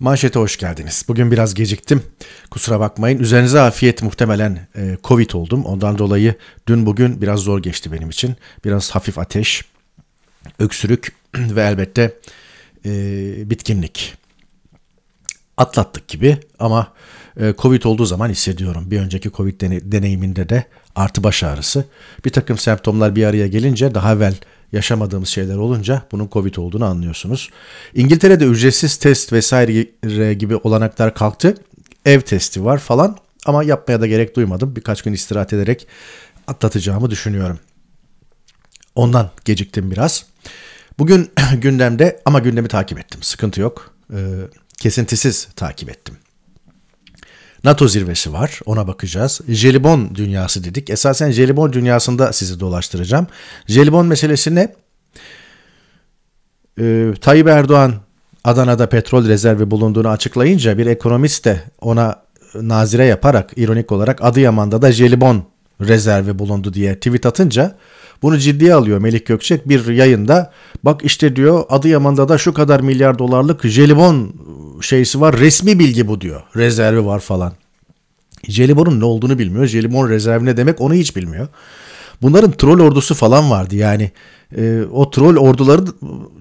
Manşete hoş geldiniz. Bugün biraz geciktim. Kusura bakmayın. Üzerinize afiyet muhtemelen e, Covid oldum. Ondan dolayı dün bugün biraz zor geçti benim için. Biraz hafif ateş, öksürük ve elbette e, bitkinlik. Atlattık gibi ama e, Covid olduğu zaman hissediyorum. Bir önceki Covid deneyiminde de artı baş ağrısı. Bir takım semptomlar bir araya gelince daha evvel yaşamadığımız şeyler olunca bunun Covid olduğunu anlıyorsunuz. İngiltere'de ücretsiz test vesaire gibi olanaklar kalktı. Ev testi var falan ama yapmaya da gerek duymadım. Birkaç gün istirahat ederek atlatacağımı düşünüyorum. Ondan geciktim biraz. Bugün gündemde ama gündemi takip ettim. Sıkıntı yok. Ee, kesintisiz takip ettim. NATO zirvesi var. Ona bakacağız. Jelibon dünyası dedik. Esasen jelibon dünyasında sizi dolaştıracağım. Jelibon meselesi ne? Ee, Tayyip Erdoğan Adana'da petrol rezervi bulunduğunu açıklayınca bir ekonomist de ona nazire yaparak ironik olarak Adıyaman'da da jelibon rezervi bulundu diye tweet atınca bunu ciddiye alıyor Melik Gökçek bir yayında. Bak işte diyor Adıyaman'da da şu kadar milyar dolarlık jelibon şeysi var. Resmi bilgi bu diyor. Rezervi var falan. Jelibon'un ne olduğunu bilmiyor. Jelibon rezervi ne demek onu hiç bilmiyor. Bunların troll ordusu falan vardı yani. E, o troll orduları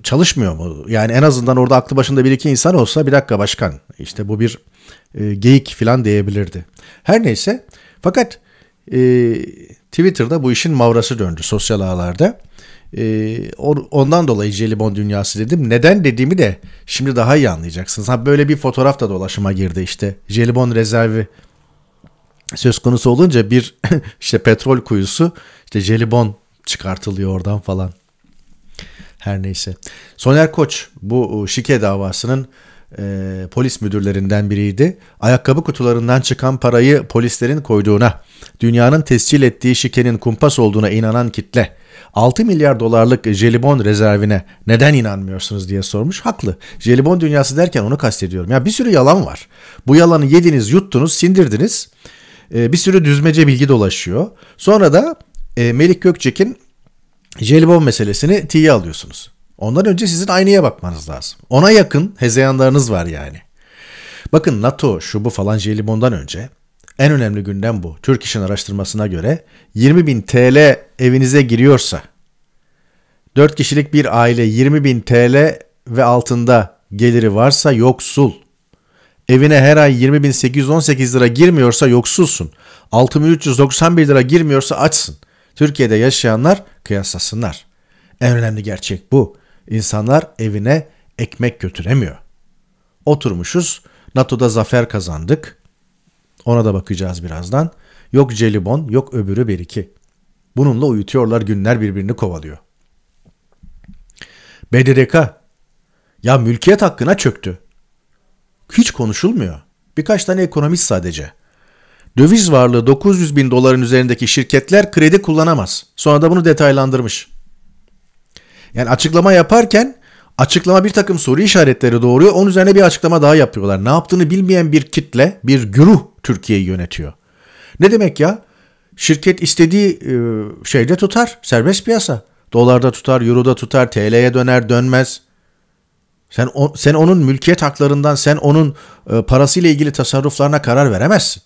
çalışmıyor mu? Yani en azından orada aklı başında bir iki insan olsa bir dakika başkan işte bu bir e, geyik falan diyebilirdi. Her neyse fakat e, Twitter'da bu işin mavrası döndü sosyal ağlarda. E, ondan dolayı jelibon dünyası dedim. Neden dediğimi de şimdi daha iyi anlayacaksınız. Ha böyle bir fotoğraf da dolaşıma girdi işte. Jelibon rezervi söz konusu olunca bir işte petrol kuyusu işte jelibon çıkartılıyor oradan falan. Her neyse. Soner Koç bu şike davasının e, polis müdürlerinden biriydi. Ayakkabı kutularından çıkan parayı polislerin koyduğuna, dünyanın tescil ettiği şikenin kumpas olduğuna inanan kitle 6 milyar dolarlık jelibon rezervine neden inanmıyorsunuz diye sormuş. Haklı. Jelibon dünyası derken onu kastediyorum. Ya bir sürü yalan var. Bu yalanı yediniz, yuttunuz, sindirdiniz. Ee, bir sürü düzmece bilgi dolaşıyor. Sonra da e, Melik Gökçek'in jelibon meselesini tiye alıyorsunuz. Ondan önce sizin aynaya bakmanız lazım. Ona yakın hezeyanlarınız var yani. Bakın NATO şu bu falan jelibondan önce en önemli gündem bu. Türk İş'in araştırmasına göre 20.000 TL evinize giriyorsa 4 kişilik bir aile 20.000 TL ve altında geliri varsa yoksul. Evine her ay 20.818 lira girmiyorsa yoksulsun. 6.391 lira girmiyorsa açsın. Türkiye'de yaşayanlar kıyaslasınlar. En önemli gerçek bu. İnsanlar evine ekmek götüremiyor. Oturmuşuz. NATO'da zafer kazandık. Ona da bakacağız birazdan. Yok Celibon, yok öbürü bir iki. Bununla uyutuyorlar günler birbirini kovalıyor. BDDK. Ya mülkiyet hakkına çöktü. Hiç konuşulmuyor. Birkaç tane ekonomist sadece. Döviz varlığı 900 bin doların üzerindeki şirketler kredi kullanamaz. Sonra da bunu detaylandırmış. Yani açıklama yaparken açıklama bir takım soru işaretleri doğuruyor. Onun üzerine bir açıklama daha yapıyorlar. Ne yaptığını bilmeyen bir kitle, bir güruh Türkiye'yi yönetiyor. Ne demek ya? Şirket istediği e, şeyde tutar, serbest piyasa. Dolarda tutar, euroda tutar, TL'ye döner, dönmez. Sen o, sen onun mülkiyet haklarından, sen onun e, parasıyla ilgili tasarruflarına karar veremezsin.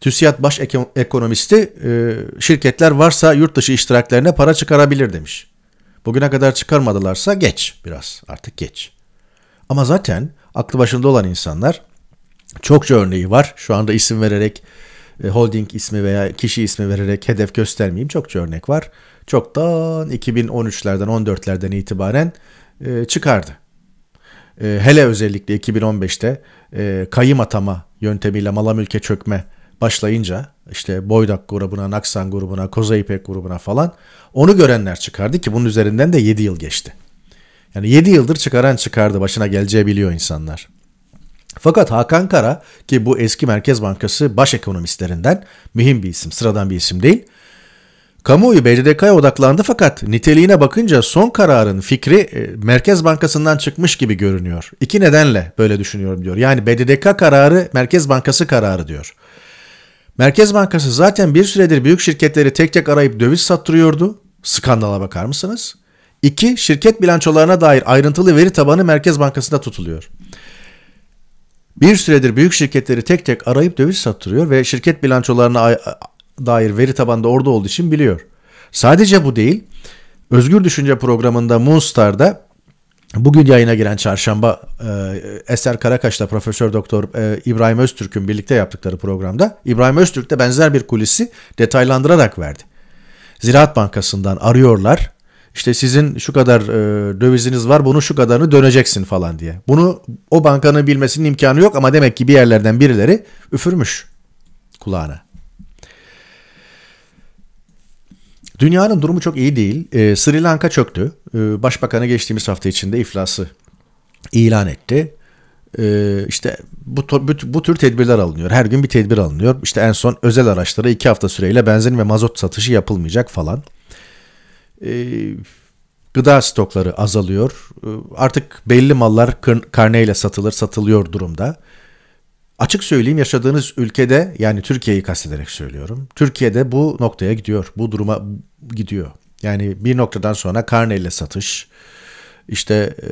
TÜSİAD Baş Ekonomisti e, şirketler varsa yurt dışı iştiraklerine para çıkarabilir demiş. Bugüne kadar çıkarmadılarsa geç biraz artık geç. Ama zaten aklı başında olan insanlar çokça örneği var. Şu anda isim vererek e, holding ismi veya kişi ismi vererek hedef göstermeyeyim. Çokça örnek var. Çoktan 2013'lerden 14'lerden itibaren e, çıkardı. E, hele özellikle 2015'te kayım atama yöntemiyle mala mülke çökme başlayınca işte Boydak grubuna, Naksan grubuna, Koza İpek grubuna falan onu görenler çıkardı ki bunun üzerinden de 7 yıl geçti. Yani 7 yıldır çıkaran çıkardı başına geleceği biliyor insanlar. Fakat Hakan Kara ki bu eski Merkez Bankası baş ekonomistlerinden mühim bir isim, sıradan bir isim değil. Kamuoyu BDDK'ya odaklandı fakat niteliğine bakınca son kararın fikri e, Merkez Bankası'ndan çıkmış gibi görünüyor. İki nedenle böyle düşünüyorum diyor. Yani BDDK kararı Merkez Bankası kararı diyor. Merkez Bankası zaten bir süredir büyük şirketleri tek tek arayıp döviz sattırıyordu. Skandala bakar mısınız? 2. Şirket bilançolarına dair ayrıntılı veri tabanı Merkez Bankası'nda tutuluyor. Bir süredir büyük şirketleri tek tek arayıp döviz sattırıyor ve şirket bilançolarına dair veri tabanda orada olduğu için biliyor. Sadece bu değil, Özgür Düşünce programında Moonstar'da bugün yayına giren çarşamba e, Eser Karakaş'la Profesör Doktor e, İbrahim Öztürk'ün birlikte yaptıkları programda İbrahim Öztürk de benzer bir kulisi detaylandırarak verdi. Ziraat Bankası'ndan arıyorlar işte sizin şu kadar e, döviziniz var bunu şu kadarını döneceksin falan diye. Bunu o bankanın bilmesinin imkanı yok ama demek ki bir yerlerden birileri üfürmüş kulağına. Dünyanın durumu çok iyi değil. E, Sri Lanka çöktü. E, Başbakanı geçtiğimiz hafta içinde iflası ilan etti. E, işte bu, bu, bu tür tedbirler alınıyor. Her gün bir tedbir alınıyor. İşte en son özel araçlara iki hafta süreyle benzin ve mazot satışı yapılmayacak falan e, gıda stokları azalıyor. E, artık belli mallar karneyle satılır, satılıyor durumda. Açık söyleyeyim yaşadığınız ülkede yani Türkiye'yi kastederek söylüyorum. Türkiye'de bu noktaya gidiyor. Bu duruma gidiyor. Yani bir noktadan sonra karneyle satış, işte e,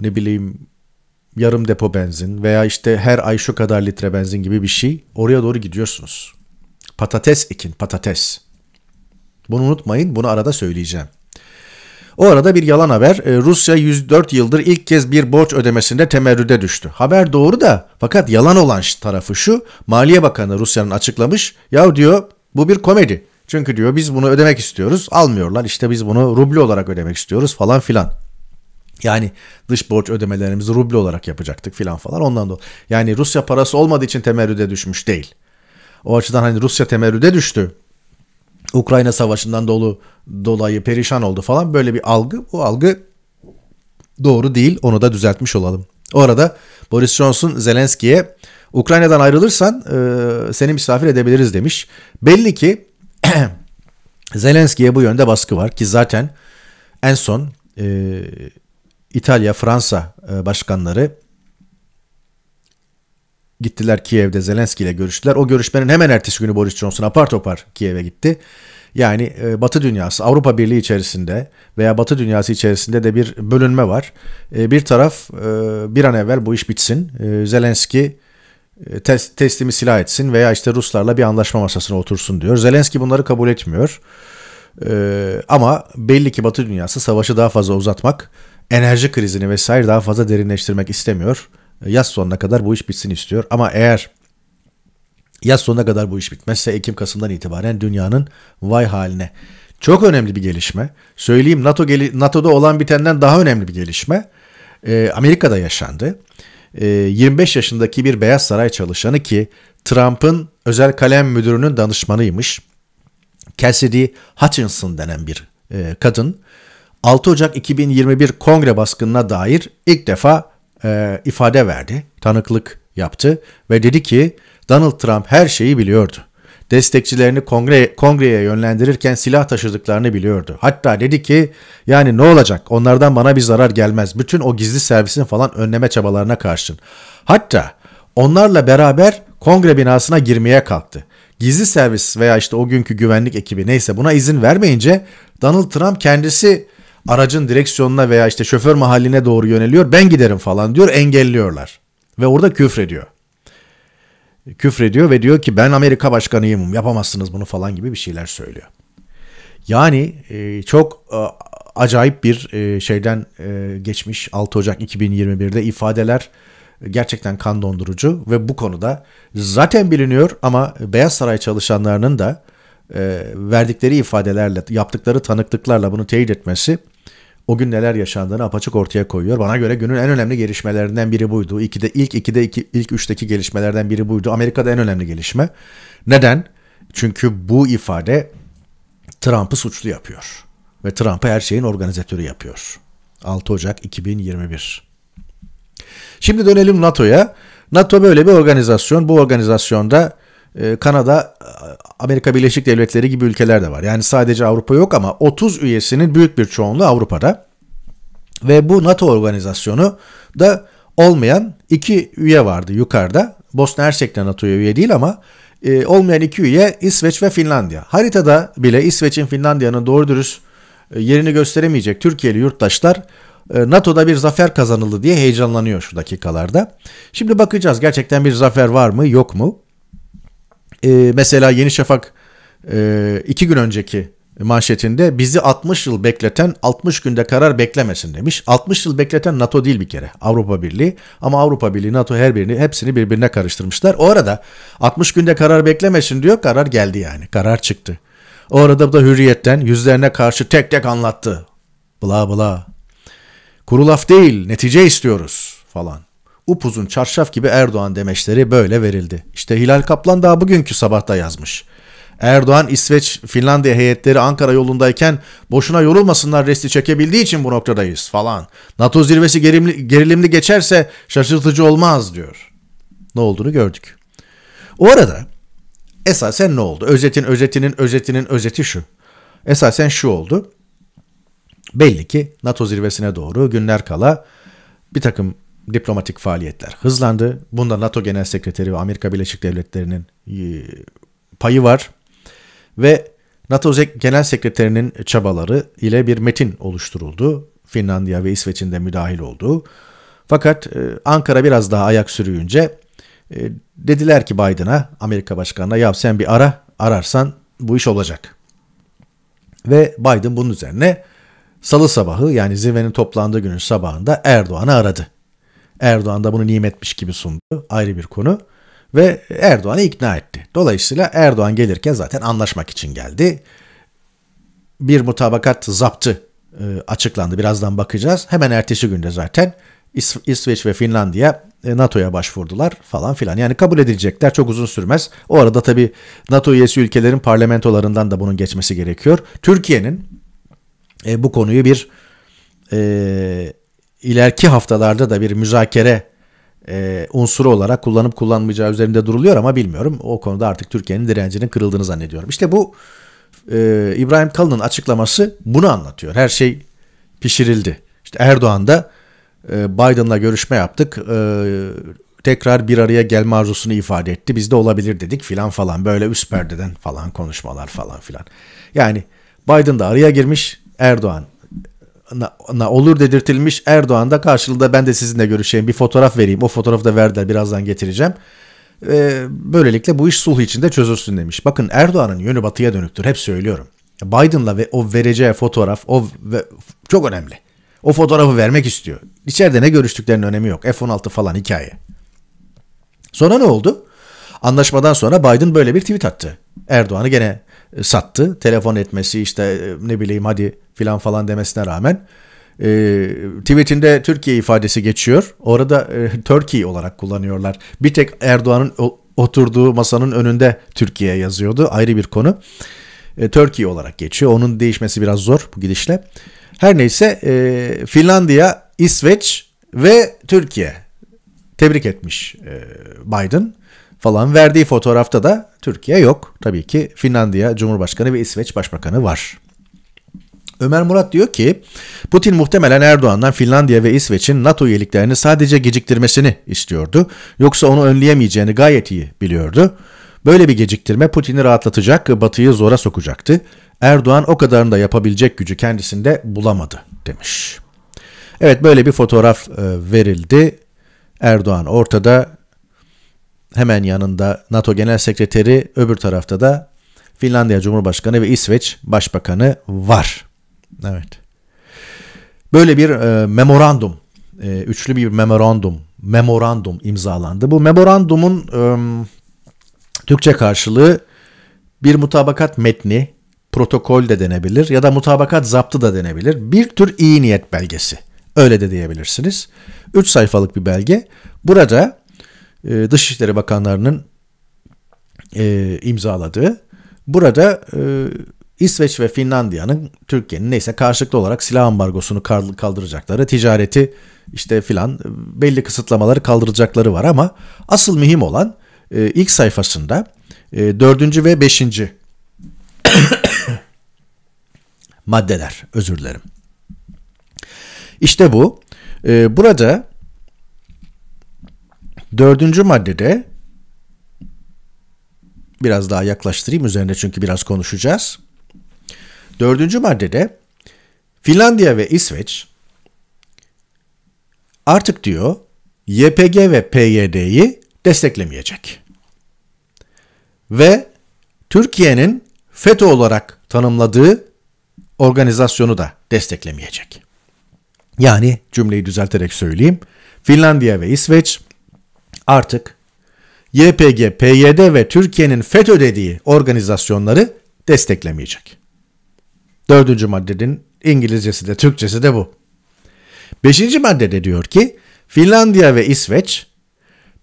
ne bileyim yarım depo benzin veya işte her ay şu kadar litre benzin gibi bir şey oraya doğru gidiyorsunuz. Patates ekin, patates. Bunu unutmayın bunu arada söyleyeceğim. O arada bir yalan haber. E, Rusya 104 yıldır ilk kez bir borç ödemesinde temerrüde düştü. Haber doğru da fakat yalan olan tarafı şu. Maliye Bakanı Rusya'nın açıklamış. Ya diyor bu bir komedi. Çünkü diyor biz bunu ödemek istiyoruz. Almıyorlar işte biz bunu ruble olarak ödemek istiyoruz falan filan. Yani dış borç ödemelerimizi ruble olarak yapacaktık filan falan ondan dolayı. Yani Rusya parası olmadığı için temerrüde düşmüş değil. O açıdan hani Rusya temerrüde düştü. Ukrayna Savaşı'ndan dolu dolayı perişan oldu falan böyle bir algı. Bu algı doğru değil. Onu da düzeltmiş olalım. Orada Boris Johnson Zelenski'ye Ukrayna'dan ayrılırsan e, seni misafir edebiliriz demiş. Belli ki Zelenski'ye bu yönde baskı var ki zaten en son e, İtalya, Fransa e, başkanları Gittiler Kiev'de Zelenski ile görüştüler. O görüşmenin hemen ertesi günü Boris Johnson apar topar Kiev'e gitti. Yani e, Batı dünyası, Avrupa Birliği içerisinde veya Batı dünyası içerisinde de bir bölünme var. E, bir taraf e, bir an evvel bu iş bitsin. Zelenski teslimi silah etsin veya işte Ruslarla bir anlaşma masasına otursun diyor. Zelenski bunları kabul etmiyor. ama belli ki Batı dünyası savaşı daha fazla uzatmak, enerji krizini vesaire daha fazla derinleştirmek istemiyor yaz sonuna kadar bu iş bitsin istiyor. Ama eğer yaz sonuna kadar bu iş bitmezse Ekim-Kasım'dan itibaren dünyanın vay haline. Çok önemli bir gelişme. Söyleyeyim NATO geli NATO'da olan bitenden daha önemli bir gelişme. E, Amerika'da yaşandı. E, ee, 25 yaşındaki bir Beyaz Saray çalışanı ki Trump'ın özel kalem müdürünün danışmanıymış. Cassidy Hutchinson denen bir e, kadın 6 Ocak 2021 kongre baskınına dair ilk defa e, ifade verdi, tanıklık yaptı ve dedi ki Donald Trump her şeyi biliyordu. Destekçilerini kongre, kongreye yönlendirirken silah taşıdıklarını biliyordu. Hatta dedi ki yani ne olacak onlardan bana bir zarar gelmez. Bütün o gizli servisin falan önleme çabalarına karşın. Hatta onlarla beraber kongre binasına girmeye kalktı. Gizli servis veya işte o günkü güvenlik ekibi neyse buna izin vermeyince Donald Trump kendisi aracın direksiyonuna veya işte şoför mahalline doğru yöneliyor. Ben giderim falan diyor engelliyorlar. Ve orada küfrediyor. Küfrediyor ve diyor ki ben Amerika başkanıyım yapamazsınız bunu falan gibi bir şeyler söylüyor. Yani e, çok e, acayip bir e, şeyden e, geçmiş 6 Ocak 2021'de ifadeler gerçekten kan dondurucu ve bu konuda zaten biliniyor ama Beyaz Saray çalışanlarının da e, verdikleri ifadelerle, yaptıkları tanıklıklarla bunu teyit etmesi o gün neler yaşandığını apaçık ortaya koyuyor. Bana göre günün en önemli gelişmelerinden biri buydu. İki de ilk 2'de iki, ilk üçteki gelişmelerden biri buydu. Amerika'da en önemli gelişme. Neden? Çünkü bu ifade Trump'ı suçlu yapıyor. Ve Trump'ı her şeyin organizatörü yapıyor. 6 Ocak 2021. Şimdi dönelim NATO'ya. NATO böyle bir organizasyon. Bu organizasyonda ee, Kanada, e, Amerika Birleşik Devletleri gibi ülkeler de var. Yani sadece Avrupa yok ama 30 üyesinin büyük bir çoğunluğu Avrupa'da. Ve bu NATO organizasyonu da olmayan iki üye vardı yukarıda. Bosna Hersek de NATO'ya üye değil ama e, olmayan iki üye İsveç ve Finlandiya. Haritada bile İsveç'in Finlandiya'nın doğru dürüst e, yerini gösteremeyecek Türkiye'li yurttaşlar e, NATO'da bir zafer kazanıldı diye heyecanlanıyor şu dakikalarda. Şimdi bakacağız gerçekten bir zafer var mı yok mu? e, mesela Yeni Şafak e, iki gün önceki manşetinde bizi 60 yıl bekleten 60 günde karar beklemesin demiş. 60 yıl bekleten NATO değil bir kere Avrupa Birliği ama Avrupa Birliği NATO her birini hepsini birbirine karıştırmışlar. O arada 60 günde karar beklemesin diyor karar geldi yani karar çıktı. O arada da hürriyetten yüzlerine karşı tek tek anlattı. Bla bla. Kuru laf değil netice istiyoruz falan upuzun çarşaf gibi Erdoğan demeçleri böyle verildi. İşte Hilal Kaplan daha bugünkü sabahta yazmış. Erdoğan İsveç Finlandiya heyetleri Ankara yolundayken boşuna yorulmasınlar resti çekebildiği için bu noktadayız falan. NATO zirvesi gerilimli, gerilimli geçerse şaşırtıcı olmaz diyor. Ne olduğunu gördük. O arada esasen ne oldu? Özetin özetinin özetinin özeti şu. Esasen şu oldu. Belli ki NATO zirvesine doğru günler kala bir takım diplomatik faaliyetler hızlandı. Bunda NATO Genel Sekreteri ve Amerika Birleşik Devletleri'nin e, payı var. Ve NATO Genel Sekreterinin çabaları ile bir metin oluşturuldu. Finlandiya ve İsveç'in de müdahil olduğu. Fakat e, Ankara biraz daha ayak sürüyünce e, dediler ki Biden'a, Amerika Başkanı'na ya sen bir ara, ararsan bu iş olacak. Ve Biden bunun üzerine salı sabahı yani zirvenin toplandığı günün sabahında Erdoğan'ı aradı. Erdoğan da bunu nimetmiş gibi sundu. Ayrı bir konu. Ve Erdoğan'ı ikna etti. Dolayısıyla Erdoğan gelirken zaten anlaşmak için geldi. Bir mutabakat zaptı e, açıklandı. Birazdan bakacağız. Hemen ertesi günde zaten İs- İsveç ve Finlandiya e, NATO'ya başvurdular falan filan. Yani kabul edilecekler çok uzun sürmez. O arada tabii NATO üyesi ülkelerin parlamentolarından da bunun geçmesi gerekiyor. Türkiye'nin e, bu konuyu bir e, ileriki haftalarda da bir müzakere e, unsuru olarak kullanıp kullanmayacağı üzerinde duruluyor ama bilmiyorum. O konuda artık Türkiye'nin direncinin kırıldığını zannediyorum. İşte bu e, İbrahim Kalın'ın açıklaması bunu anlatıyor. Her şey pişirildi. İşte Erdoğan da e, Biden'la görüşme yaptık. E, tekrar bir araya gelme arzusunu ifade etti. Biz de olabilir dedik filan falan. Böyle üst perdeden falan konuşmalar falan filan. Yani Biden da araya girmiş. Erdoğan na olur dedirtilmiş Erdoğan da karşılığında ben de sizinle görüşeyim bir fotoğraf vereyim. O fotoğrafı da verdiler birazdan getireceğim. Ee, böylelikle bu iş sulh içinde çözülsün demiş. Bakın Erdoğan'ın yönü batıya dönüktür hep söylüyorum. Biden'la ve o vereceği fotoğraf o ve, çok önemli. O fotoğrafı vermek istiyor. İçeride ne görüştüklerinin önemi yok. F-16 falan hikaye. Sonra ne oldu? Anlaşmadan sonra Biden böyle bir tweet attı. Erdoğan'ı gene sattı. Telefon etmesi işte e, ne bileyim hadi filan falan demesine rağmen. E, tweetinde Türkiye ifadesi geçiyor. Orada e, Turkey olarak kullanıyorlar. Bir tek Erdoğan'ın oturduğu masanın önünde Türkiye yazıyordu. Ayrı bir konu. E, Turkey olarak geçiyor. Onun değişmesi biraz zor bu gidişle. Her neyse e, Finlandiya, İsveç ve Türkiye tebrik etmiş e, Biden falan verdiği fotoğrafta da Türkiye yok. Tabii ki Finlandiya Cumhurbaşkanı ve İsveç Başbakanı var. Ömer Murat diyor ki Putin muhtemelen Erdoğan'dan Finlandiya ve İsveç'in NATO üyeliklerini sadece geciktirmesini istiyordu. Yoksa onu önleyemeyeceğini gayet iyi biliyordu. Böyle bir geciktirme Putin'i rahatlatacak, Batı'yı zora sokacaktı. Erdoğan o kadarını da yapabilecek gücü kendisinde bulamadı demiş. Evet böyle bir fotoğraf e, verildi. Erdoğan ortada, hemen yanında NATO Genel Sekreteri, öbür tarafta da Finlandiya Cumhurbaşkanı ve İsveç Başbakanı var. Evet. Böyle bir e, memorandum, e, üçlü bir memorandum, memorandum imzalandı. Bu memorandumun e, Türkçe karşılığı bir mutabakat metni, protokol de denebilir ya da mutabakat zaptı da denebilir. Bir tür iyi niyet belgesi. Öyle de diyebilirsiniz. 3 sayfalık bir belge. Burada e, Dışişleri Bakanlarının e, imzaladığı. Burada e, İsveç ve Finlandiya'nın Türkiye'nin neyse karşılıklı olarak silah ambargosunu kaldıracakları, ticareti işte filan e, belli kısıtlamaları kaldıracakları var ama asıl mühim olan e, ilk sayfasında e, 4. ve beşinci maddeler özür dilerim. İşte bu. E, burada Dördüncü maddede biraz daha yaklaştırayım üzerine çünkü biraz konuşacağız. Dördüncü maddede Finlandiya ve İsveç artık diyor YPG ve PYD'yi desteklemeyecek. Ve Türkiye'nin FETÖ olarak tanımladığı organizasyonu da desteklemeyecek. Yani cümleyi düzelterek söyleyeyim. Finlandiya ve İsveç artık YPG, PYD ve Türkiye'nin FETÖ dediği organizasyonları desteklemeyecek. Dördüncü maddenin İngilizcesi de Türkçesi de bu. Beşinci maddede diyor ki Finlandiya ve İsveç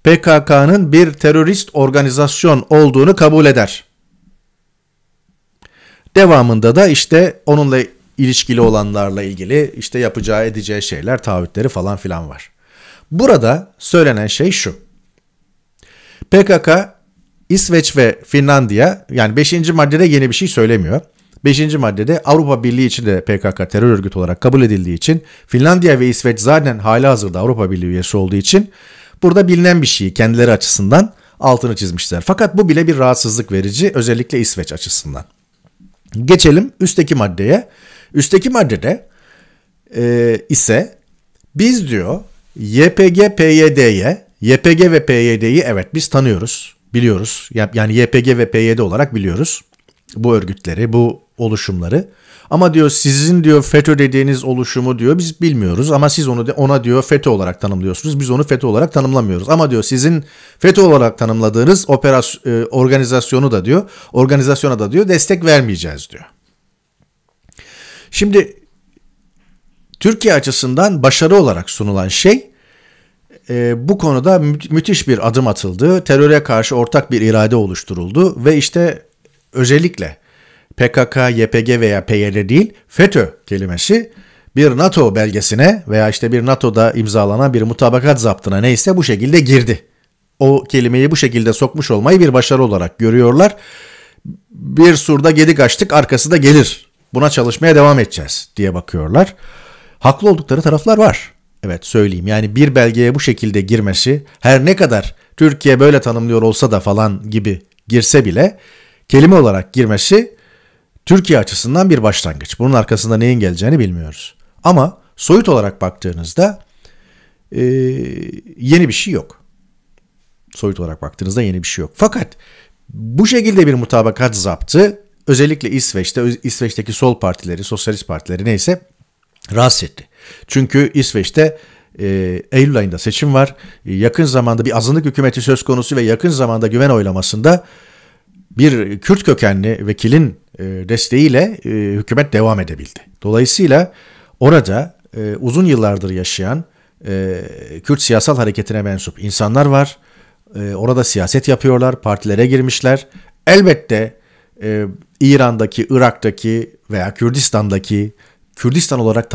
PKK'nın bir terörist organizasyon olduğunu kabul eder. Devamında da işte onunla ilişkili olanlarla ilgili işte yapacağı edeceği şeyler, taahhütleri falan filan var. Burada söylenen şey şu. PKK, İsveç ve Finlandiya yani 5. maddede yeni bir şey söylemiyor. 5. maddede Avrupa Birliği için de PKK terör örgütü olarak kabul edildiği için Finlandiya ve İsveç zaten hala hazırda Avrupa Birliği üyesi olduğu için burada bilinen bir şeyi kendileri açısından altını çizmişler. Fakat bu bile bir rahatsızlık verici özellikle İsveç açısından. Geçelim üstteki maddeye. Üstteki maddede e, ise biz diyor YPG PYD'ye YPG ve PYD'yi evet biz tanıyoruz, biliyoruz. Yani YPG ve PYD olarak biliyoruz bu örgütleri, bu oluşumları. Ama diyor sizin diyor FETÖ dediğiniz oluşumu diyor biz bilmiyoruz ama siz onu ona diyor FETÖ olarak tanımlıyorsunuz. Biz onu FETÖ olarak tanımlamıyoruz. Ama diyor sizin FETÖ olarak tanımladığınız operasyon, e, organizasyonu da diyor organizasyona da diyor destek vermeyeceğiz diyor. Şimdi Türkiye açısından başarı olarak sunulan şey e, bu konuda mü- müthiş bir adım atıldı. Teröre karşı ortak bir irade oluşturuldu ve işte özellikle PKK, YPG veya PYD değil FETÖ kelimesi bir NATO belgesine veya işte bir NATO'da imzalanan bir mutabakat zaptına neyse bu şekilde girdi. O kelimeyi bu şekilde sokmuş olmayı bir başarı olarak görüyorlar. Bir surda gedik açtık arkası da gelir. Buna çalışmaya devam edeceğiz diye bakıyorlar. Haklı oldukları taraflar var. Evet söyleyeyim yani bir belgeye bu şekilde girmesi her ne kadar Türkiye böyle tanımlıyor olsa da falan gibi girse bile kelime olarak girmesi Türkiye açısından bir başlangıç. Bunun arkasında neyin geleceğini bilmiyoruz. Ama soyut olarak baktığınızda e, yeni bir şey yok. Soyut olarak baktığınızda yeni bir şey yok. Fakat bu şekilde bir mutabakat zaptı özellikle İsveç'te, İsveç'teki sol partileri, sosyalist partileri neyse rahatsız etti. Çünkü İsveç'te e, Eylül ayında seçim var. E, yakın zamanda bir azınlık hükümeti söz konusu ve yakın zamanda güven oylamasında bir Kürt kökenli vekilin e, desteğiyle e, hükümet devam edebildi. Dolayısıyla orada e, uzun yıllardır yaşayan e, Kürt siyasal hareketine mensup insanlar var. E, orada siyaset yapıyorlar, partilere girmişler. Elbette e, İran'daki, Irak'taki veya Kürdistan'daki Kürdistan olarak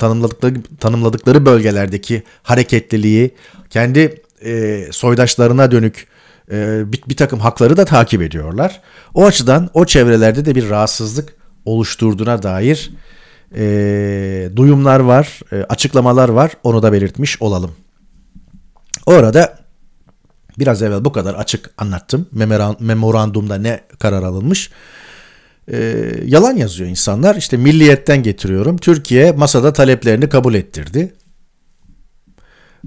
tanımladıkları, tanımladıkları bölgelerdeki hareketliliği, kendi e, soydaşlarına dönük e, bir, bir takım hakları da takip ediyorlar. O açıdan o çevrelerde de bir rahatsızlık oluşturduğuna dair e, duyumlar var, e, açıklamalar var. Onu da belirtmiş olalım. Orada biraz evvel bu kadar açık anlattım. Memorandumda ne karar alınmış e, yalan yazıyor insanlar. İşte milliyetten getiriyorum. Türkiye masada taleplerini kabul ettirdi.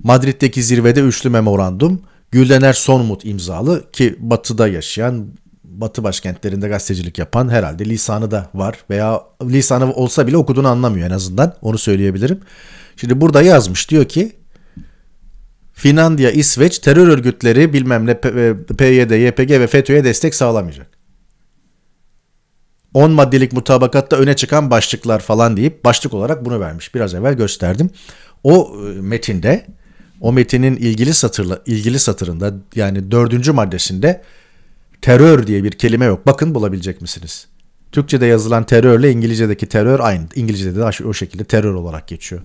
Madrid'deki zirvede üçlü memorandum. Güldener Sonmut imzalı ki batıda yaşayan, batı başkentlerinde gazetecilik yapan herhalde lisanı da var veya lisanı olsa bile okuduğunu anlamıyor en azından onu söyleyebilirim. Şimdi burada yazmış diyor ki Finlandiya, İsveç terör örgütleri bilmem ne PYD, e, YPG ve FETÖ'ye destek sağlamayacak. 10 maddelik mutabakatta öne çıkan başlıklar falan deyip başlık olarak bunu vermiş. Biraz evvel gösterdim. O e, metinde o metinin ilgili satırla ilgili satırında yani dördüncü maddesinde terör diye bir kelime yok. Bakın bulabilecek misiniz? Türkçe'de yazılan terörle İngilizce'deki terör aynı. İngilizce'de de o şekilde terör olarak geçiyor.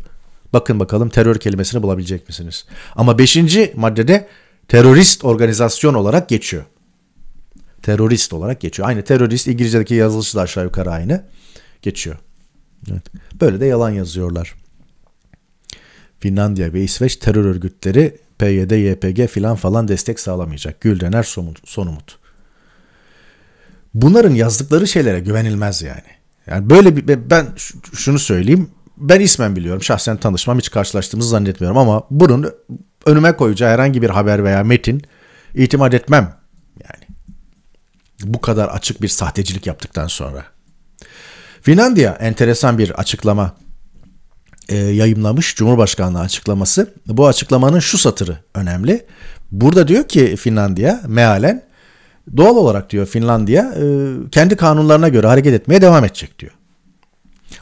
Bakın bakalım terör kelimesini bulabilecek misiniz? Ama beşinci maddede terörist organizasyon olarak geçiyor terörist olarak geçiyor. Aynı terörist İngilizce'deki yazılışı da aşağı yukarı aynı geçiyor. Evet. Böyle de yalan yazıyorlar. Finlandiya ve İsveç terör örgütleri PYD, YPG filan falan destek sağlamayacak. Güldener Somut, Sonumut. Bunların yazdıkları şeylere güvenilmez yani. Yani böyle bir ben şunu söyleyeyim. Ben ismen biliyorum. Şahsen tanışmam hiç karşılaştığımızı zannetmiyorum ama bunun önüme koyacağı herhangi bir haber veya metin itimat etmem bu kadar açık bir sahtecilik yaptıktan sonra. Finlandiya enteresan bir açıklama e, yayımlamış Cumhurbaşkanlığı açıklaması. Bu açıklamanın şu satırı önemli. Burada diyor ki Finlandiya mealen doğal olarak diyor Finlandiya e, kendi kanunlarına göre hareket etmeye devam edecek diyor.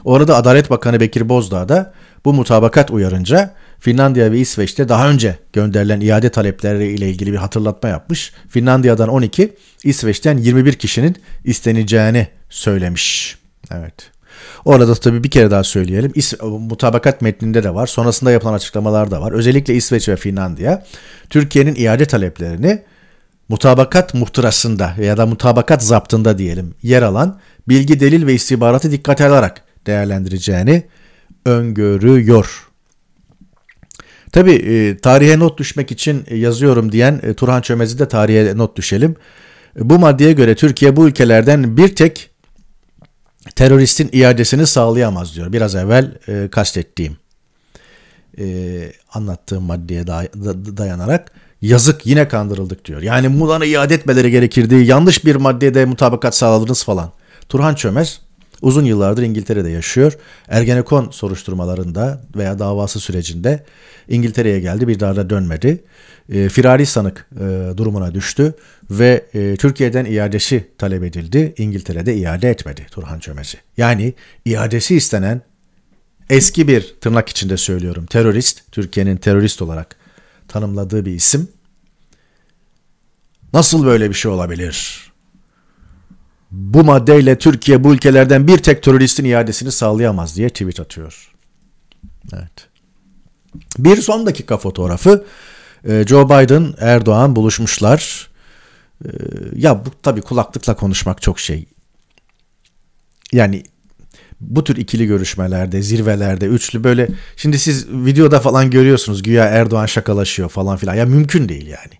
Orada Adalet Bakanı Bekir Bozdağ da bu mutabakat uyarınca Finlandiya ve İsveç'te daha önce gönderilen iade talepleri ile ilgili bir hatırlatma yapmış. Finlandiya'dan 12, İsveç'ten 21 kişinin isteneceğini söylemiş. Evet. Orada tabii bir kere daha söyleyelim. İs mutabakat metninde de var. Sonrasında yapılan açıklamalar da var. Özellikle İsveç ve Finlandiya Türkiye'nin iade taleplerini mutabakat muhtırasında ya da mutabakat zaptında diyelim yer alan bilgi, delil ve istihbaratı dikkate alarak değerlendireceğini öngörüyor. Tabi e, tarihe not düşmek için e, yazıyorum diyen e, Turhan Çömez'i de tarihe not düşelim. E, bu maddeye göre Türkiye bu ülkelerden bir tek teröristin iadesini sağlayamaz diyor. Biraz evvel e, kastettiğim e, anlattığım maddeye day- dayanarak yazık yine kandırıldık diyor. Yani Muğla'na iade etmeleri gerekirdi. Yanlış bir maddede mutabakat sağladınız falan. Turhan Çömez Uzun yıllardır İngiltere'de yaşıyor. Ergenekon soruşturmalarında veya davası sürecinde İngiltere'ye geldi bir daha da dönmedi. E, firari sanık e, durumuna düştü ve e, Türkiye'den iadesi talep edildi. İngiltere'de iade etmedi Turhan Çömez'i. Yani iadesi istenen eski bir tırnak içinde söylüyorum terörist, Türkiye'nin terörist olarak tanımladığı bir isim. Nasıl böyle bir şey olabilir? bu maddeyle Türkiye bu ülkelerden bir tek teröristin iadesini sağlayamaz diye tweet atıyor. Evet. Bir son dakika fotoğrafı. Ee, Joe Biden, Erdoğan buluşmuşlar. Ee, ya bu tabii kulaklıkla konuşmak çok şey. Yani bu tür ikili görüşmelerde, zirvelerde, üçlü böyle şimdi siz videoda falan görüyorsunuz güya Erdoğan şakalaşıyor falan filan. Ya mümkün değil yani.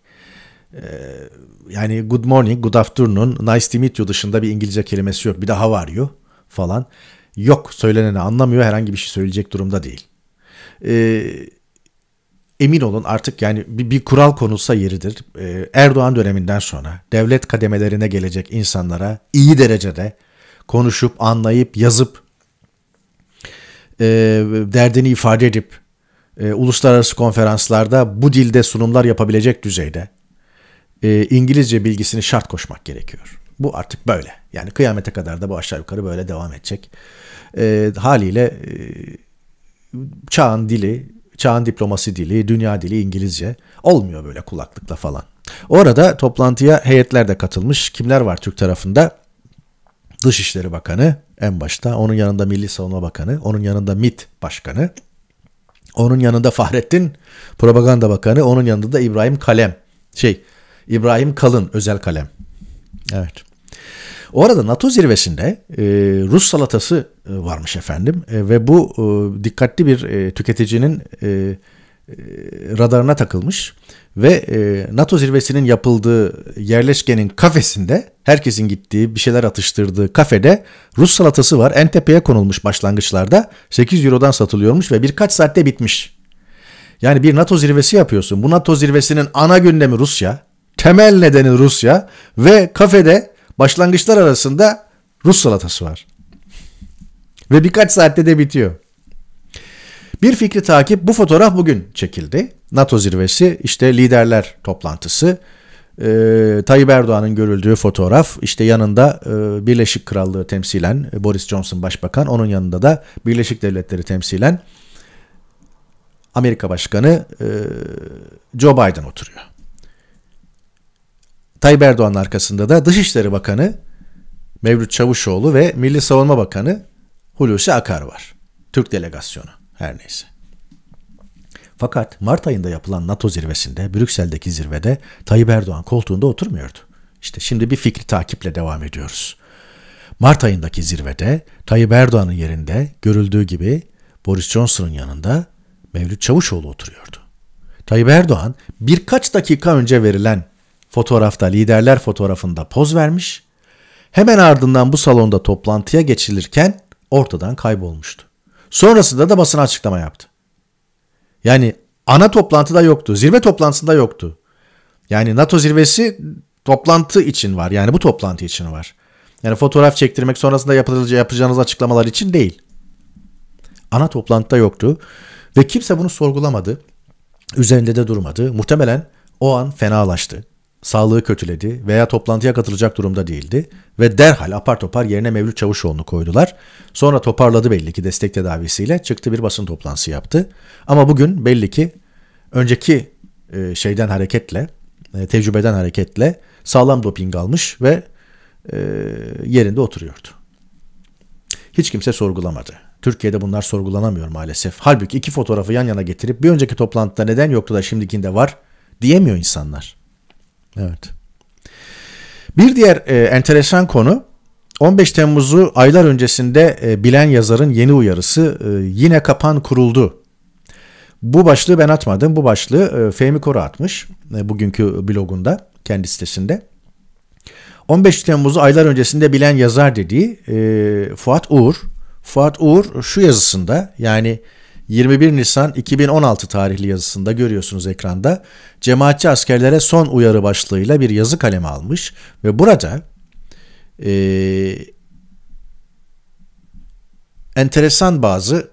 Ee, yani good morning, good afternoon, nice to meet you dışında bir İngilizce kelimesi yok. Bir daha var are you falan. Yok söyleneni anlamıyor herhangi bir şey söyleyecek durumda değil. Ee, emin olun artık yani bir, bir kural konulsa yeridir. Ee, Erdoğan döneminden sonra devlet kademelerine gelecek insanlara iyi derecede konuşup, anlayıp, yazıp, e, derdini ifade edip, e, uluslararası konferanslarda bu dilde sunumlar yapabilecek düzeyde e, İngilizce bilgisini şart koşmak gerekiyor. Bu artık böyle. Yani kıyamete kadar da bu aşağı yukarı böyle devam edecek. E, haliyle e, çağın dili, çağın diplomasi dili, dünya dili İngilizce. Olmuyor böyle kulaklıkla falan. Orada toplantıya heyetler de katılmış. Kimler var Türk tarafında? Dışişleri Bakanı en başta, onun yanında Milli Savunma Bakanı, onun yanında MIT Başkanı, onun yanında Fahrettin Propaganda Bakanı, onun yanında da İbrahim Kalem şey İbrahim Kalın özel kalem. Evet. O arada NATO zirvesinde e, Rus salatası e, varmış efendim e, ve bu e, dikkatli bir e, tüketicinin e, e, radarına takılmış ve e, NATO zirvesinin yapıldığı yerleşkenin kafesinde herkesin gittiği bir şeyler atıştırdığı kafede Rus salatası var en tepeye konulmuş başlangıçlarda 8 Euro'dan satılıyormuş ve birkaç saatte bitmiş. Yani bir NATO zirvesi yapıyorsun. Bu NATO zirvesinin ana gündemi Rusya temel nedeni Rusya ve kafede başlangıçlar arasında Rus salatası var. Ve birkaç saatte de bitiyor. Bir fikri takip bu fotoğraf bugün çekildi. NATO zirvesi işte liderler toplantısı. E, Tayyip Erdoğan'ın görüldüğü fotoğraf işte yanında e, Birleşik Krallığı temsilen Boris Johnson başbakan onun yanında da Birleşik Devletleri temsilen Amerika Başkanı e, Joe Biden oturuyor. Tayyip Erdoğan'ın arkasında da Dışişleri Bakanı Mevlüt Çavuşoğlu ve Milli Savunma Bakanı Hulusi Akar var. Türk delegasyonu her neyse. Fakat Mart ayında yapılan NATO zirvesinde, Brüksel'deki zirvede Tayyip Erdoğan koltuğunda oturmuyordu. İşte şimdi bir fikri takiple devam ediyoruz. Mart ayındaki zirvede Tayyip Erdoğan'ın yerinde görüldüğü gibi Boris Johnson'un yanında Mevlüt Çavuşoğlu oturuyordu. Tayyip Erdoğan birkaç dakika önce verilen Fotoğrafta liderler fotoğrafında poz vermiş. Hemen ardından bu salonda toplantıya geçilirken ortadan kaybolmuştu. Sonrasında da basına açıklama yaptı. Yani ana toplantıda yoktu, zirve toplantısında yoktu. Yani NATO zirvesi toplantı için var. Yani bu toplantı için var. Yani fotoğraf çektirmek sonrasında yapılacağı yapacağınız açıklamalar için değil. Ana toplantıda yoktu ve kimse bunu sorgulamadı. Üzerinde de durmadı. Muhtemelen o an fenalaştı sağlığı kötüledi veya toplantıya katılacak durumda değildi ve derhal apar topar yerine Mevlüt Çavuşoğlu'nu koydular. Sonra toparladı belli ki destek tedavisiyle çıktı bir basın toplantısı yaptı. Ama bugün belli ki önceki e, şeyden hareketle, e, tecrübeden hareketle sağlam doping almış ve e, yerinde oturuyordu. Hiç kimse sorgulamadı. Türkiye'de bunlar sorgulanamıyor maalesef. Halbuki iki fotoğrafı yan yana getirip bir önceki toplantıda neden yoktu da şimdikinde var diyemiyor insanlar. Evet. Bir diğer e, enteresan konu 15 Temmuz'u aylar öncesinde e, bilen yazarın yeni uyarısı e, yine kapan kuruldu. Bu başlığı ben atmadım. Bu başlığı e, Fehmi Koru atmış e, bugünkü blogunda kendi sitesinde. 15 Temmuz'u aylar öncesinde bilen yazar dediği e, Fuat Uğur. Fuat Uğur şu yazısında yani 21 Nisan 2016 tarihli yazısında görüyorsunuz ekranda cemaatçi askerlere son uyarı başlığıyla bir yazı kaleme almış ve burada e, enteresan bazı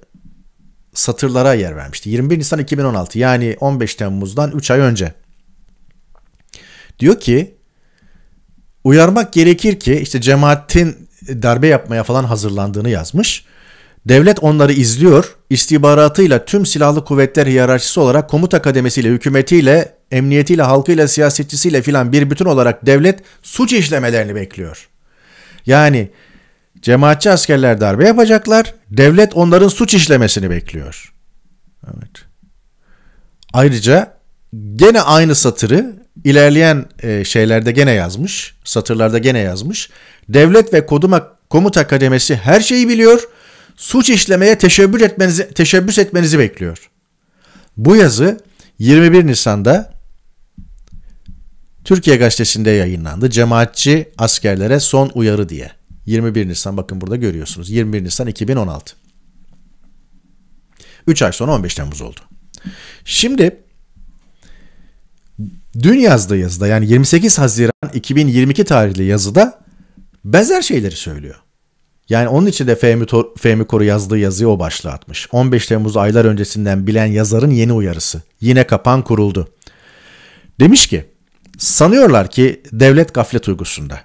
satırlara yer vermişti. 21 Nisan 2016 yani 15 Temmuz'dan 3 ay önce. Diyor ki uyarmak gerekir ki işte cemaatin darbe yapmaya falan hazırlandığını yazmış. Devlet onları izliyor, istihbaratıyla tüm silahlı kuvvetler hiyerarşisi olarak komuta kademesiyle, hükümetiyle, emniyetiyle, halkıyla, siyasetçisiyle filan bir bütün olarak devlet suç işlemelerini bekliyor. Yani cemaatçi askerler darbe yapacaklar, devlet onların suç işlemesini bekliyor. Evet. Ayrıca gene aynı satırı ilerleyen e, şeylerde gene yazmış, satırlarda gene yazmış. Devlet ve koduma komuta kademesi her şeyi biliyor.'' suç işlemeye teşebbüs etmenizi, teşebbüs etmenizi bekliyor. Bu yazı 21 Nisan'da Türkiye Gazetesi'nde yayınlandı. Cemaatçi askerlere son uyarı diye. 21 Nisan bakın burada görüyorsunuz. 21 Nisan 2016. 3 ay sonra 15 Temmuz oldu. Şimdi dün yazdığı yazıda yani 28 Haziran 2022 tarihli yazıda benzer şeyleri söylüyor. Yani onun için de Fehmi, Tor- Fehmi Koru yazdığı yazıyı o başlığa atmış. 15 Temmuz aylar öncesinden bilen yazarın yeni uyarısı. Yine kapan kuruldu. Demiş ki, sanıyorlar ki devlet gaflet uygusunda.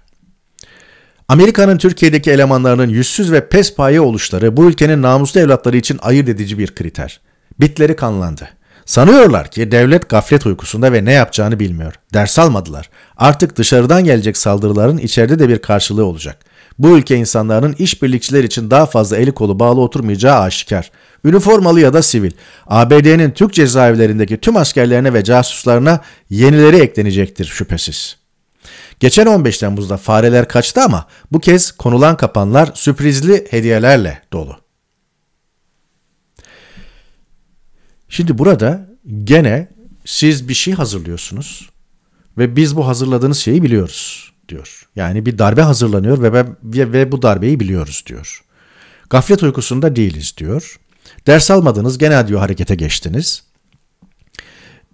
Amerika'nın Türkiye'deki elemanlarının yüzsüz ve pespaye oluşları bu ülkenin namuslu evlatları için ayırt edici bir kriter. Bitleri kanlandı. Sanıyorlar ki devlet gaflet uykusunda ve ne yapacağını bilmiyor. Ders almadılar. Artık dışarıdan gelecek saldırıların içeride de bir karşılığı olacak. Bu ülke insanların işbirlikçiler için daha fazla eli kolu bağlı oturmayacağı aşikar. Üniformalı ya da sivil. ABD'nin Türk cezaevlerindeki tüm askerlerine ve casuslarına yenileri eklenecektir şüphesiz. Geçen 15 Temmuz'da fareler kaçtı ama bu kez konulan kapanlar sürprizli hediyelerle dolu. Şimdi burada gene siz bir şey hazırlıyorsunuz ve biz bu hazırladığınız şeyi biliyoruz diyor. Yani bir darbe hazırlanıyor ve, ve, ve bu darbeyi biliyoruz diyor. Gaflet uykusunda değiliz diyor. Ders almadınız gene diyor harekete geçtiniz.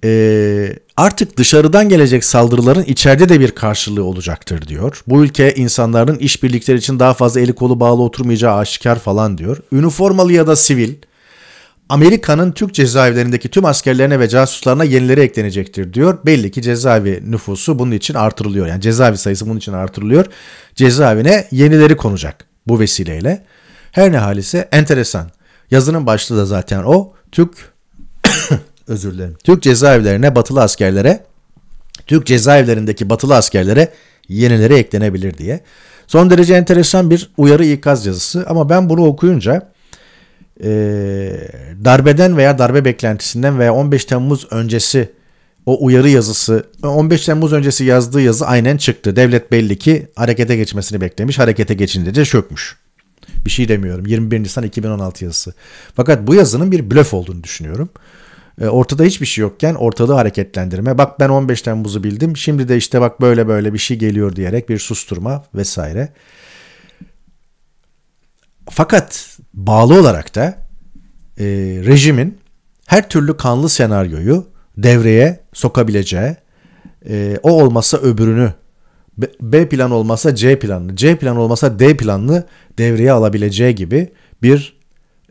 Ee, artık dışarıdan gelecek saldırıların içeride de bir karşılığı olacaktır diyor. Bu ülke insanların işbirlikleri için daha fazla eli kolu bağlı oturmayacağı aşikar falan diyor. Üniformalı ya da sivil Amerika'nın Türk cezaevlerindeki tüm askerlerine ve casuslarına yenileri eklenecektir diyor. Belli ki cezaevi nüfusu bunun için artırılıyor. Yani cezaevi sayısı bunun için artırılıyor. Cezaevine yenileri konacak bu vesileyle. Her ne halise enteresan. Yazının başlığı da zaten o. Türk özür dilerim. Türk cezaevlerine batılı askerlere Türk cezaevlerindeki batılı askerlere yenileri eklenebilir diye. Son derece enteresan bir uyarı ikaz yazısı ama ben bunu okuyunca e, darbeden veya darbe beklentisinden veya 15 Temmuz öncesi o uyarı yazısı 15 Temmuz öncesi yazdığı yazı aynen çıktı. Devlet belli ki harekete geçmesini beklemiş. Harekete geçince de çökmüş. Bir şey demiyorum. 21 Nisan 2016 yazısı. Fakat bu yazının bir blöf olduğunu düşünüyorum. Ee, ortada hiçbir şey yokken ortalığı hareketlendirme. Bak ben 15 Temmuz'u bildim. Şimdi de işte bak böyle böyle bir şey geliyor diyerek bir susturma vesaire. Fakat bağlı olarak da e, rejimin her türlü kanlı senaryoyu devreye sokabileceği, e, o olmasa öbürünü, B, plan olmasa C planlı, C plan olmasa D planlı devreye alabileceği gibi bir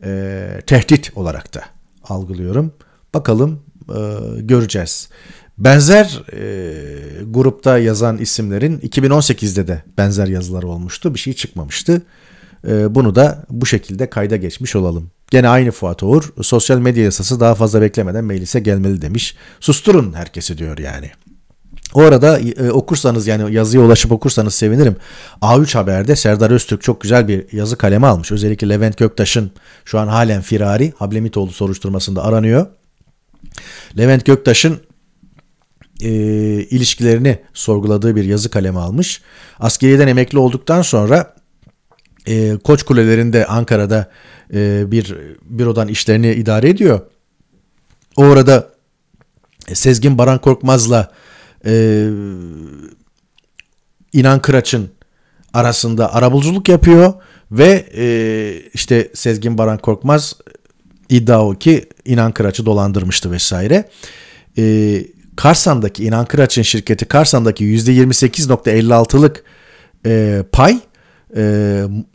e, tehdit olarak da algılıyorum. Bakalım e, göreceğiz. Benzer e, grupta yazan isimlerin 2018'de de benzer yazıları olmuştu. Bir şey çıkmamıştı. Ee, bunu da bu şekilde kayda geçmiş olalım. Gene aynı Fuat Oğur, sosyal medya yasası daha fazla beklemeden meclise gelmeli demiş. Susturun herkesi diyor yani. O arada e, okursanız yani yazıya ulaşıp okursanız sevinirim. A3 Haber'de Serdar Öztürk çok güzel bir yazı kaleme almış. Özellikle Levent Göktaş'ın şu an halen firari Hablemitoğlu soruşturmasında aranıyor. Levent Göktaş'ın e, ilişkilerini sorguladığı bir yazı kaleme almış. Askeriyeden emekli olduktan sonra e, Koç Kulelerinde Ankara'da e, bir bürodan işlerini idare ediyor. O arada e, Sezgin Baran Korkmaz'la e, İnan Kıraç'ın arasında arabuluculuk yapıyor ve e, işte Sezgin Baran Korkmaz iddia o ki İnan Kıraç'ı dolandırmıştı vesaire. E, Karsan'daki İnan Kıraç'ın şirketi Karsan'daki %28.56'lık e, pay e,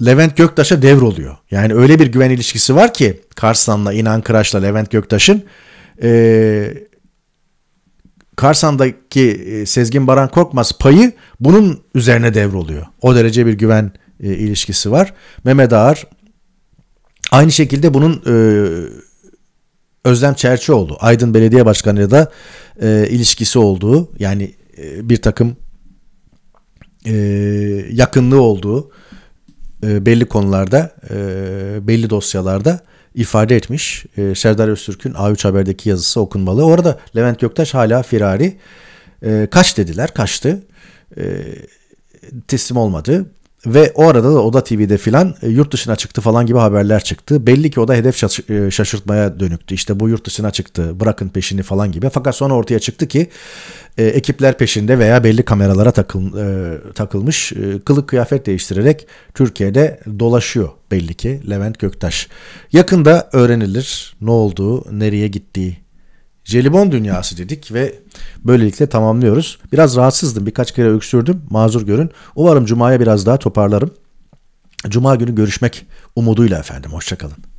Levent Göktaş'a devroluyor. Yani öyle bir güven ilişkisi var ki Karslan'la İnan Kıraş'la Levent Göktaş'ın e, Karsan'daki Sezgin Baran Korkmaz payı bunun üzerine devroluyor. O derece bir güven e, ilişkisi var. Mehmet Ağar aynı şekilde bunun e, Özlem Çerçioğlu Aydın Belediye Başkanı'yla da e, ilişkisi olduğu yani e, bir takım e, yakınlığı olduğu e, belli konularda, e, belli dosyalarda ifade etmiş. E, Serdar Öztürk'ün A3 Haber'deki yazısı okunmalı. Orada Levent Göktaş hala firari. E, kaç dediler, kaçtı. teslim olmadı. Ve o arada da Oda TV'de filan e, yurt dışına çıktı falan gibi haberler çıktı. Belli ki Oda hedef e, şaşırtmaya dönüktü. İşte bu yurt dışına çıktı bırakın peşini falan gibi. Fakat sonra ortaya çıktı ki e, ekipler peşinde veya belli kameralara takıl, e, takılmış e, kılık kıyafet değiştirerek Türkiye'de dolaşıyor belli ki Levent Göktaş. Yakında öğrenilir ne olduğu, nereye gittiği Jelibon dünyası dedik ve böylelikle tamamlıyoruz. Biraz rahatsızdım birkaç kere öksürdüm mazur görün. Umarım Cuma'ya biraz daha toparlarım. Cuma günü görüşmek umuduyla efendim hoşçakalın.